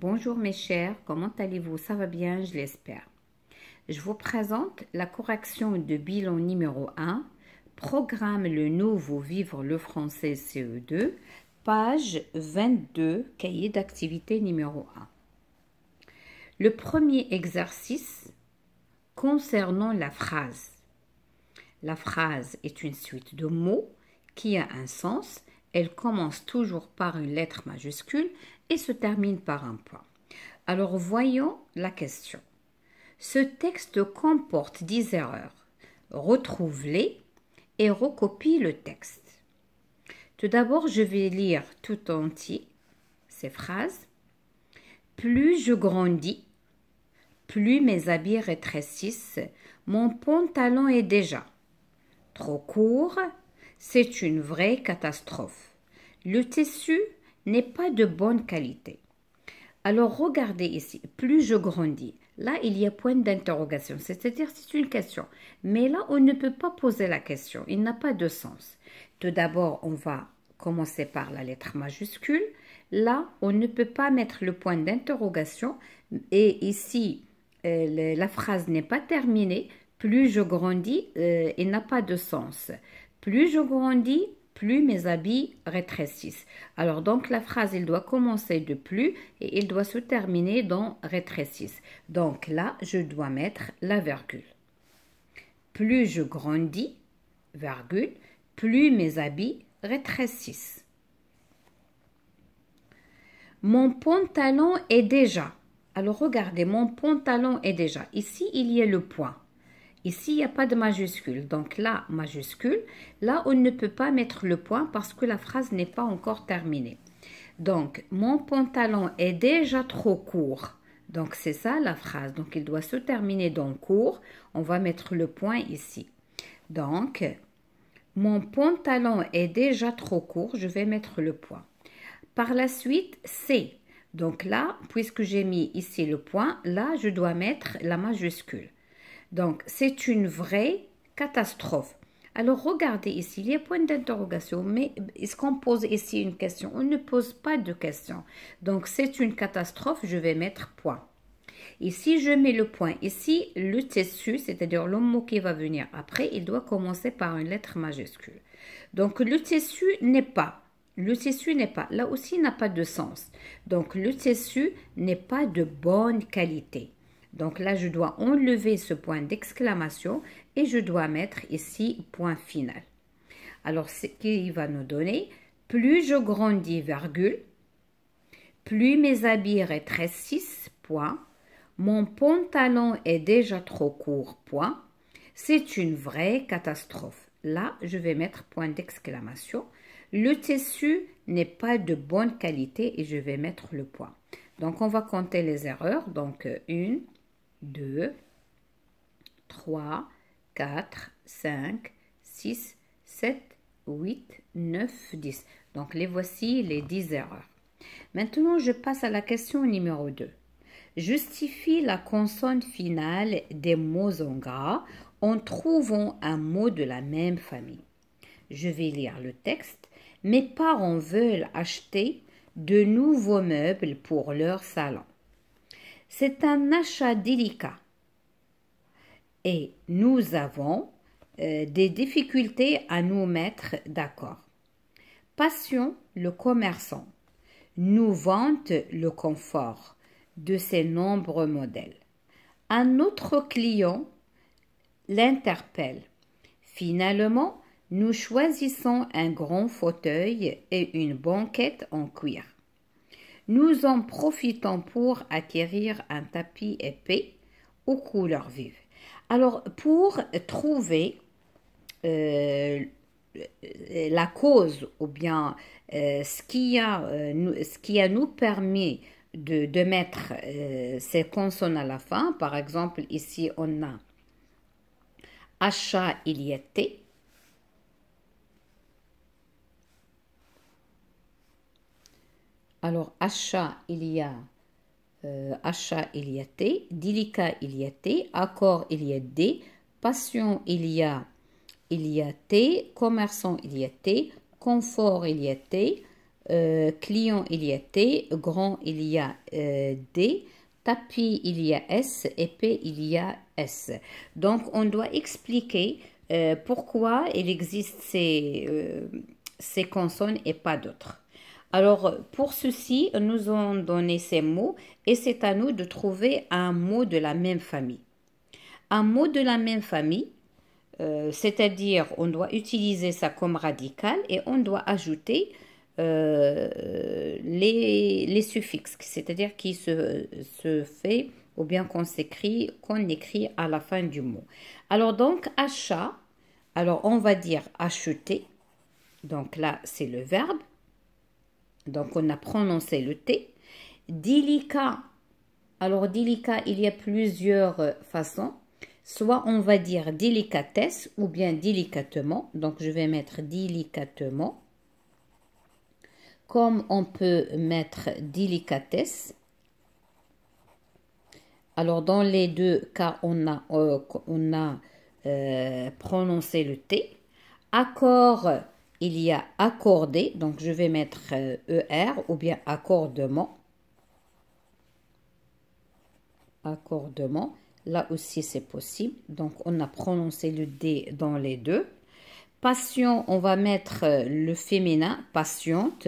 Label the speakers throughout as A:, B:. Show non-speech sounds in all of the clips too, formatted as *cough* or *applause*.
A: Bonjour mes chers, comment allez-vous Ça va bien, je l'espère. Je vous présente la correction de bilan numéro 1, programme le nouveau Vivre le français CE2, page 22, cahier d'activité numéro 1. Le premier exercice concernant la phrase. La phrase est une suite de mots qui a un sens. Elle commence toujours par une lettre majuscule se termine par un point. Alors voyons la question. Ce texte comporte dix erreurs. Retrouve-les et recopie le texte. Tout d'abord, je vais lire tout entier ces phrases. Plus je grandis, plus mes habits rétrécissent, mon pantalon est déjà trop court, c'est une vraie catastrophe. Le tissu n'est pas de bonne qualité. Alors regardez ici, plus je grandis, là il y a point d'interrogation, c'est-à-dire c'est une question. Mais là on ne peut pas poser la question, il n'a pas de sens. Tout d'abord on va commencer par la lettre majuscule. Là on ne peut pas mettre le point d'interrogation et ici euh, la phrase n'est pas terminée. Plus je grandis, euh, il n'a pas de sens. Plus je grandis, plus mes habits rétrécissent. Alors donc la phrase, il doit commencer de plus et il doit se terminer dans rétrécissent. Donc là, je dois mettre la virgule. Plus je grandis, virgule, plus mes habits rétrécissent. Mon pantalon est déjà. Alors regardez, mon pantalon est déjà. Ici, il y a le point. Ici, il n'y a pas de majuscule. Donc là, majuscule. Là, on ne peut pas mettre le point parce que la phrase n'est pas encore terminée. Donc, mon pantalon est déjà trop court. Donc, c'est ça la phrase. Donc, il doit se terminer dans court. On va mettre le point ici. Donc, mon pantalon est déjà trop court. Je vais mettre le point. Par la suite, c. Donc là, puisque j'ai mis ici le point, là, je dois mettre la majuscule. Donc, c'est une vraie catastrophe. Alors, regardez ici, il y a point d'interrogation, mais est-ce qu'on pose ici une question On ne pose pas de question. Donc, c'est une catastrophe, je vais mettre point. Ici, je mets le point. Ici, le tissu, c'est-à-dire le mot qui va venir après, il doit commencer par une lettre majuscule. Donc, le tissu n'est pas. Le tissu n'est pas. Là aussi, n'a pas de sens. Donc, le tissu n'est pas de bonne qualité. Donc là, je dois enlever ce point d'exclamation et je dois mettre ici point final. Alors, ce qu'il va nous donner, plus je grandis, virgule, plus mes habits rétrécissent, point, mon pantalon est déjà trop court, point, c'est une vraie catastrophe. Là, je vais mettre point d'exclamation. Le tissu n'est pas de bonne qualité et je vais mettre le point. Donc, on va compter les erreurs. Donc, euh, une, 2, 3, 4, 5, 6, 7, 8, 9, 10. Donc les voici les 10 erreurs. Maintenant, je passe à la question numéro 2. Justifie la consonne finale des mots en gras en trouvant un mot de la même famille. Je vais lire le texte. Mes parents veulent acheter de nouveaux meubles pour leur salon. C'est un achat délicat. Et nous avons euh, des difficultés à nous mettre d'accord. Passion, le commerçant, nous vante le confort de ses nombreux modèles. Un autre client l'interpelle. Finalement, nous choisissons un grand fauteuil et une banquette en cuir. Nous en profitons pour acquérir un tapis épais aux couleurs vives. Alors, pour trouver euh, la cause ou bien euh, euh, ce, qui a, nous permis de, de mettre ces consonnes à la fin, par exemple, ici on a achat, il y a Alors, achat, il y a achat, il y a T, délicat, il y a T, accord, il y a D, passion, il y a, il y a T, commerçant, il y a T, confort, il y a T, client, il y a T, grand, il y a D, tapis, il y a S, P, il y a S. Donc, on doit expliquer pourquoi il existe ces consonnes et pas d'autres. Alors, pour ceci, nous ont donné ces mots et c'est à nous de trouver un mot de la même famille. Un mot de la même famille, euh, c'est-à-dire on doit utiliser ça comme radical et on doit ajouter euh, les, suffixes, c'est-à-dire qui se, se fait ou bien qu'on s'écrit, qu'on écrit à la fin du mot. Alors donc, achat, alors on va dire acheter, donc là c'est le verbe, donc on a prononcé le T. Délicat. Alors délicat, il y a plusieurs euh, façons. Soit on va dire délicatesse ou bien délicatement. Donc je vais mettre délicatement. Comme on peut mettre délicatesse. Alors dans les deux cas, on a, euh, on a euh, prononcé le T. Accord il y a accordé, donc je vais mettre ER ou bien accordement. Accordement, là aussi c'est possible. Donc on a prononcé le D dans les deux. Passion, on va mettre euh, le féminin, patiente.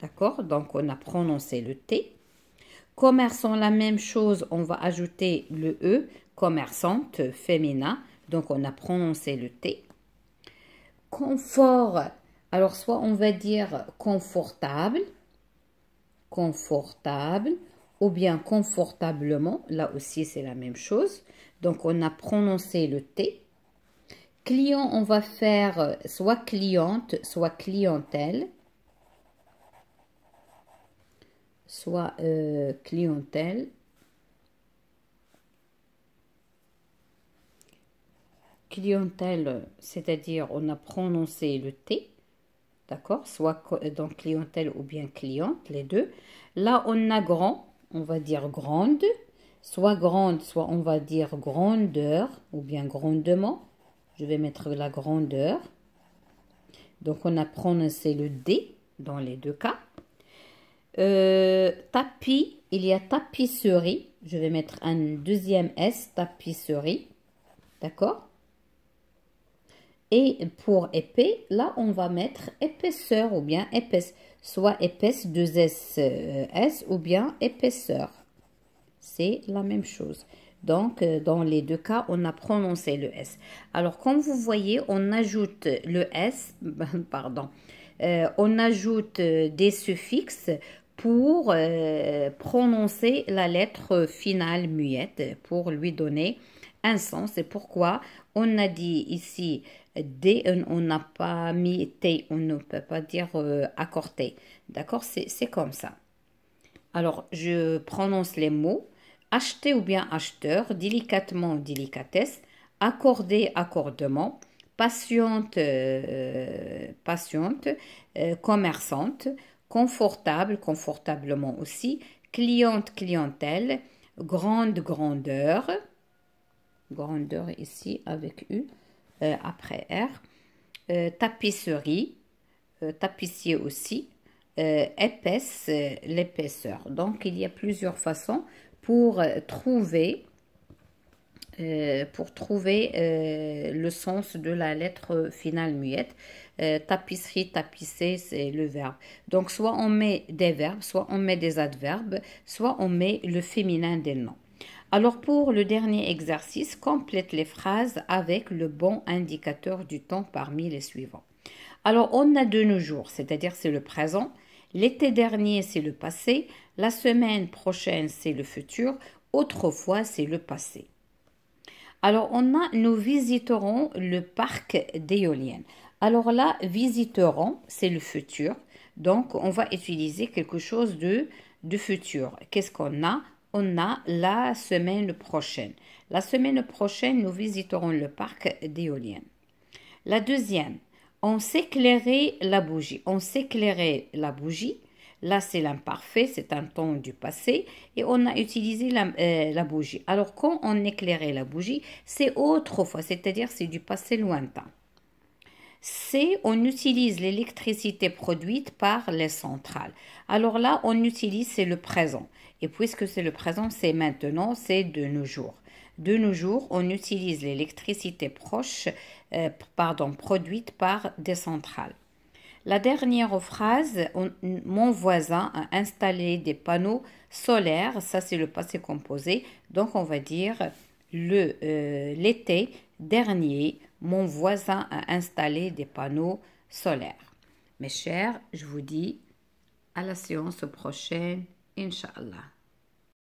A: D'accord Donc on a prononcé le T. Commerçant, la même chose, on va ajouter le E, commerçante, féminin. Donc on a prononcé le T confort. Alors, soit on va dire confortable, confortable, ou bien confortablement. Là aussi, c'est la même chose. Donc, on a prononcé le T. Client, on va faire soit cliente, soit clientèle. Soit euh, clientèle. clientèle, c'est-à-dire on a prononcé le T, d'accord Soit dans clientèle ou bien cliente, les deux. Là, on a grand, on va dire grande, soit grande, soit on va dire grandeur ou bien grandement. Je vais mettre la grandeur. Donc, on a prononcé le D dans les deux cas. Euh, tapis, il y a tapisserie. Je vais mettre un deuxième S, tapisserie. D'accord et pour épais, là, on va mettre épaisseur ou bien épaisse, soit épaisse 2S euh, S ou bien épaisseur. C'est la même chose. Donc, euh, dans les deux cas, on a prononcé le S. Alors, comme vous voyez, on ajoute le S, *laughs* pardon, euh, on ajoute des suffixes pour prononcer la lettre finale muette, pour lui donner un sens. C'est pourquoi on a dit ici D, euh, on n'a pas mis T, on ne peut pas dire euh, accorder D'accord C'est comme ça. Alors, je prononce les mots. Acheter ou bien acheteur, délicatement ou délicatesse, accorder, accordement, patiente, euh, patiente, commerçante, confortable, confortablement aussi, cliente, clientèle, grande, grandeur, grandeur ici avec U, euh, après R, euh, tapisserie, euh, tapissier aussi, épaisse, l'épaisseur. Donc il y a plusieurs façons pour trouver, pour trouver le sens de la lettre finale muette. tapisserie, tapisser, c'est le verbe. Donc, soit on met des verbes, soit on met des adverbes, soit on met le féminin des noms. Alors pour le dernier exercice, complète les phrases avec le bon indicateur du temps parmi les suivants. Alors on a de nos jours, c'est-à-dire c'est le présent, l'été dernier c'est le passé, la semaine prochaine c'est le futur, autrefois c'est le passé. Alors on a nous visiterons le parc d'éoliennes. Alors là, visiterons, c'est le futur. Donc on va utiliser quelque chose de, de futur. Qu'est-ce qu'on a on a la semaine prochaine. La semaine prochaine, nous visiterons le parc d'éoliennes. La deuxième, on s'éclairait la bougie. On s'éclairait la bougie. Là, c'est l'imparfait, c'est un temps du passé, et on a utilisé la, euh, bougie. Alors, quand on éclairait la bougie, c'est autrefois, c'est-à-dire c'est du passé lointain. C'est on utilise l'électricité produite par les centrales. Alors là, on utilise, c'est le présent. Et puisque c'est le présent, c'est maintenant, c'est de nos jours. De nos jours, on utilise l'électricité proche, euh, pardon, produite par des centrales. La dernière phrase, mon voisin a installé des panneaux solaires, ça c'est le passé composé, donc on va dire le euh, l'été dernier, mon voisin a installé des panneaux solaires. Mes chers, je vous dis à la séance prochaine, Inch'Allah.